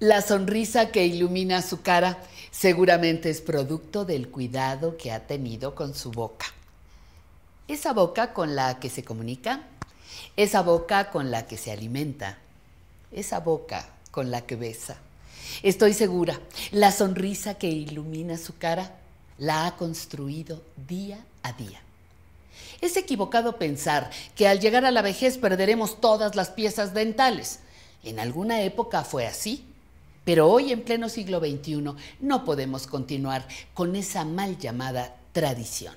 La sonrisa que ilumina su cara seguramente es producto del cuidado que ha tenido con su boca. Esa boca con la que se comunica, esa boca con la que se alimenta, esa boca con la que besa. Estoy segura, la sonrisa que ilumina su cara la ha construido día a día. Es equivocado pensar que al llegar a la vejez perderemos todas las piezas dentales. En alguna época fue así. Pero hoy, en pleno siglo XXI, no podemos continuar con esa mal llamada tradición.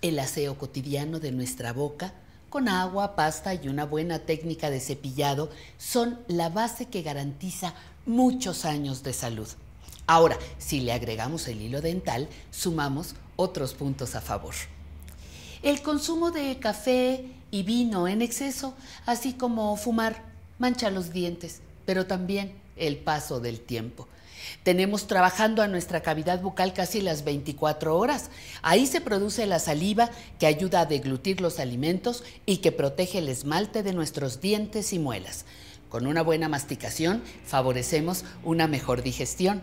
El aseo cotidiano de nuestra boca, con agua, pasta y una buena técnica de cepillado, son la base que garantiza muchos años de salud. Ahora, si le agregamos el hilo dental, sumamos otros puntos a favor. El consumo de café y vino en exceso, así como fumar, mancha los dientes, pero también el paso del tiempo. Tenemos trabajando a nuestra cavidad bucal casi las 24 horas. Ahí se produce la saliva que ayuda a deglutir los alimentos y que protege el esmalte de nuestros dientes y muelas. Con una buena masticación favorecemos una mejor digestión.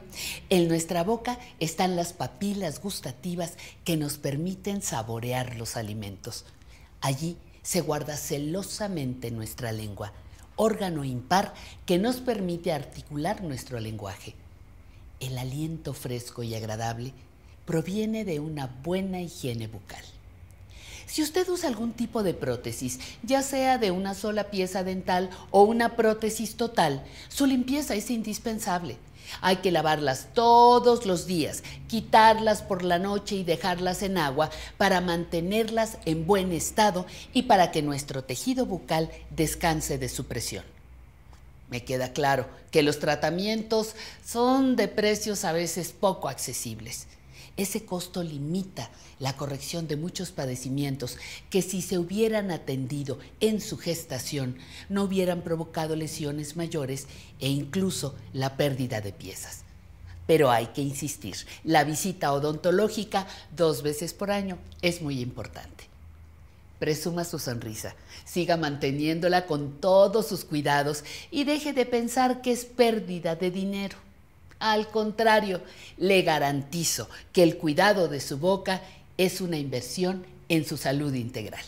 En nuestra boca están las papilas gustativas que nos permiten saborear los alimentos. Allí se guarda celosamente nuestra lengua órgano impar que nos permite articular nuestro lenguaje. El aliento fresco y agradable proviene de una buena higiene bucal. Si usted usa algún tipo de prótesis, ya sea de una sola pieza dental o una prótesis total, su limpieza es indispensable. Hay que lavarlas todos los días, quitarlas por la noche y dejarlas en agua para mantenerlas en buen estado y para que nuestro tejido bucal descanse de su presión. Me queda claro que los tratamientos son de precios a veces poco accesibles. Ese costo limita la corrección de muchos padecimientos que si se hubieran atendido en su gestación no hubieran provocado lesiones mayores e incluso la pérdida de piezas. Pero hay que insistir, la visita odontológica dos veces por año es muy importante. Presuma su sonrisa, siga manteniéndola con todos sus cuidados y deje de pensar que es pérdida de dinero. Al contrario, le garantizo que el cuidado de su boca es una inversión en su salud integral.